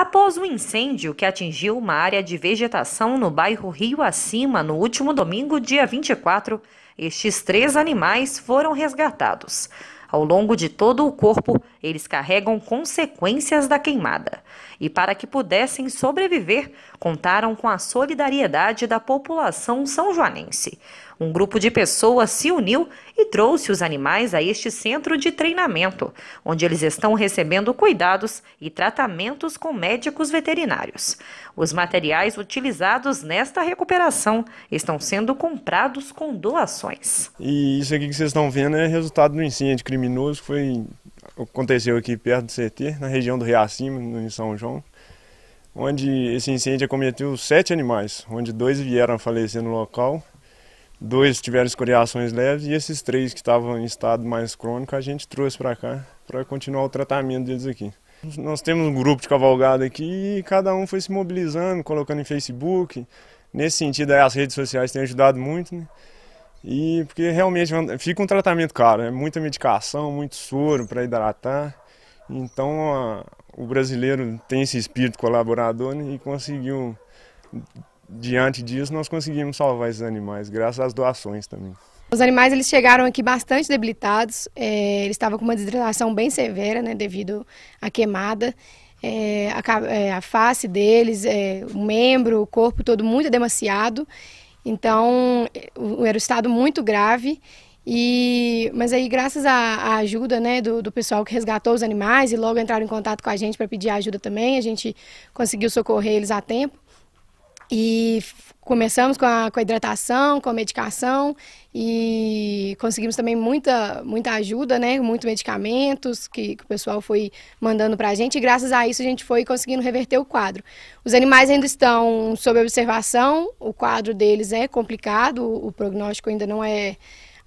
Após o um incêndio que atingiu uma área de vegetação no bairro Rio Acima no último domingo, dia 24, estes três animais foram resgatados. Ao longo de todo o corpo, eles carregam consequências da queimada. E para que pudessem sobreviver, contaram com a solidariedade da população são-joanense. Um grupo de pessoas se uniu e trouxe os animais a este centro de treinamento, onde eles estão recebendo cuidados e tratamentos com médicos veterinários. Os materiais utilizados nesta recuperação estão sendo comprados com doações. E isso aqui que vocês estão vendo é resultado do incêndio criminoso que foi, aconteceu aqui perto do CT, na região do Reacima, no São João onde esse incêndio acometeu sete animais, onde dois vieram a falecer no local dois tiveram escoriações leves e esses três que estavam em estado mais crônico a gente trouxe para cá para continuar o tratamento deles aqui. Nós temos um grupo de cavalgada aqui e cada um foi se mobilizando, colocando em Facebook. Nesse sentido, as redes sociais têm ajudado muito, né? E porque realmente é fica um tratamento caro, é muita medicação, muito soro para hidratar. Então a, o brasileiro tem esse espírito colaborador né? e conseguiu diante disso, nós conseguimos salvar esses animais, graças às doações também. Os animais eles chegaram aqui bastante debilitados, é, eles estavam com uma desidratação bem severa, né, devido à queimada. É, a, é, a, face deles, é, o membro, o corpo todo muito demaciado. Então, era um estado muito grave. E, mas aí, graças à, à ajuda né, do, do, pessoal que resgatou os animais e logo entraram em contato com a gente para pedir ajuda também, a gente conseguiu socorrer eles a tempo. E começamos com a, com a hidratação, com a medicação e conseguimos também muita, muita ajuda, né? Muitos medicamentos que, que o pessoal foi mandando para a gente e graças a isso a gente foi conseguindo reverter o quadro. Os animais ainda estão sob observação, o quadro deles é complicado, o, o prognóstico ainda não é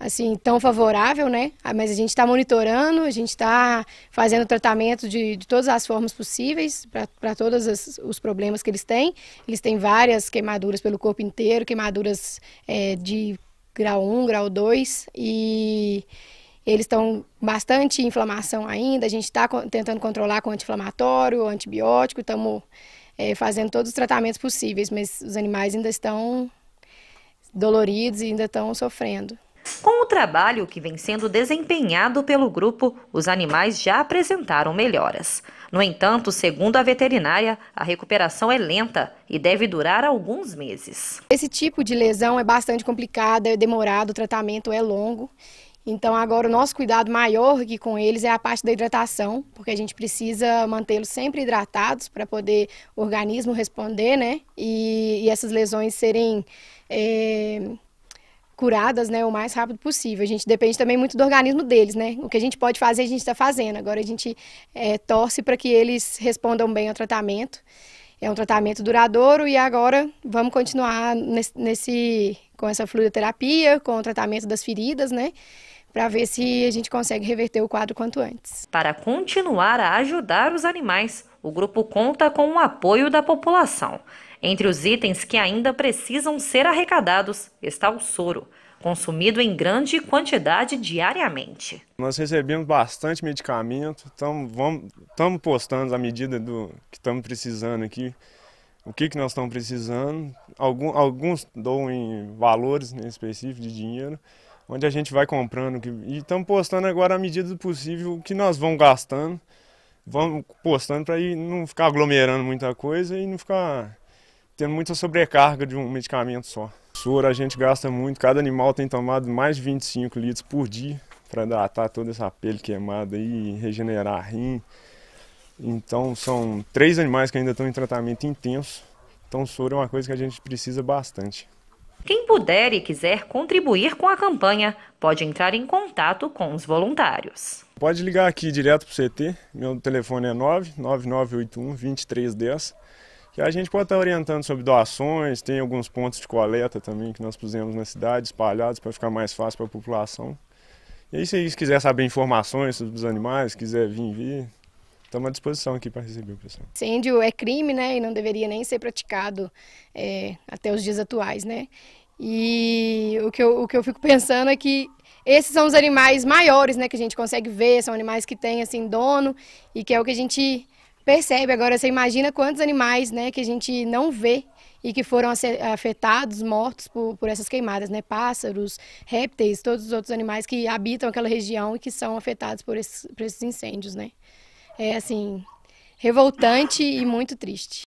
assim tão favorável, né? Ah, mas a gente está monitorando, a gente está fazendo tratamento de, de, todas as formas possíveis para todos as, os problemas que eles têm. Eles têm várias queimaduras pelo corpo inteiro, queimaduras é, de grau 1, grau 2 e eles estão bastante inflamação ainda. A gente está tentando controlar com anti-inflamatório, antibiótico, estamos é, fazendo todos os tratamentos possíveis, mas os animais ainda estão doloridos e ainda estão sofrendo. Com o trabalho que vem sendo desempenhado pelo grupo, os animais já apresentaram melhoras. No entanto, segundo a veterinária, a recuperação é lenta e deve durar alguns meses. Esse tipo de lesão é bastante complicada, é demorado, o tratamento é longo. Então, agora, o nosso cuidado maior aqui com eles é a parte da hidratação, porque a gente precisa mantê-los sempre hidratados para poder o organismo responder, né? E, e essas lesões serem. É curadas, né, o mais rápido possível. A gente depende também muito do organismo deles, né? O que a gente pode fazer, a gente está fazendo. Agora a gente é, torce para que eles respondam bem ao tratamento. É um tratamento duradouro e agora vamos continuar nesse, nesse com essa fluidoterapia, com o tratamento das feridas, né? para ver se a gente consegue reverter o quadro quanto antes. Para continuar a ajudar os animais, o grupo conta com o apoio da população. Entre os itens que ainda precisam ser arrecadados está o soro, consumido em grande quantidade diariamente. Nós recebemos bastante medicamento, estamos postando à medida do que estamos precisando aqui, o que, que nós estamos precisando. alguns dão em valores né, específicos de dinheiro, onde a gente vai comprando. E estamos postando agora à medida do possível o que nós vamos gastando, vamos postando para não ficar aglomerando muita coisa e não ficar tendo muita sobrecarga de um medicamento só. Soro a gente gasta muito, cada animal tem tomado mais de 25 litros por dia para datar toda essa pele queimada e regenerar rim. Então são três animais que ainda estão em tratamento intenso. Então soro é uma coisa que a gente precisa bastante. Quem puder e quiser contribuir com a campanha pode entrar em contato com os voluntários. Pode ligar aqui direto para o CT, meu telefone é 99981 2310 que a gente pode estar tá orientando sobre doações, tem alguns pontos de coleta também que nós pusemos na cidade, espalhados para ficar mais fácil para a população. E aí, se quiser saber informações sobre os animais, quiser vir ver, estamos à disposição aqui para receber o pessoal. Incêndio é crime, né, e não deveria nem ser praticado é, até os dias atuais, né. E o que, eu, o que eu fico pensando é que esses são os animais maiores, né, que a gente consegue ver, são animais que têm, assim, dono, e que é o que a gente percebe. Agora você imagina quantos animais né, que a gente não vê e que foram afetados, mortos por, por essas queimadas, né? Pássaros, répteis, todos os outros animais que habitam aquela região e que são afetados por esses, por esses incêndios, né? É assim, revoltante e muito triste.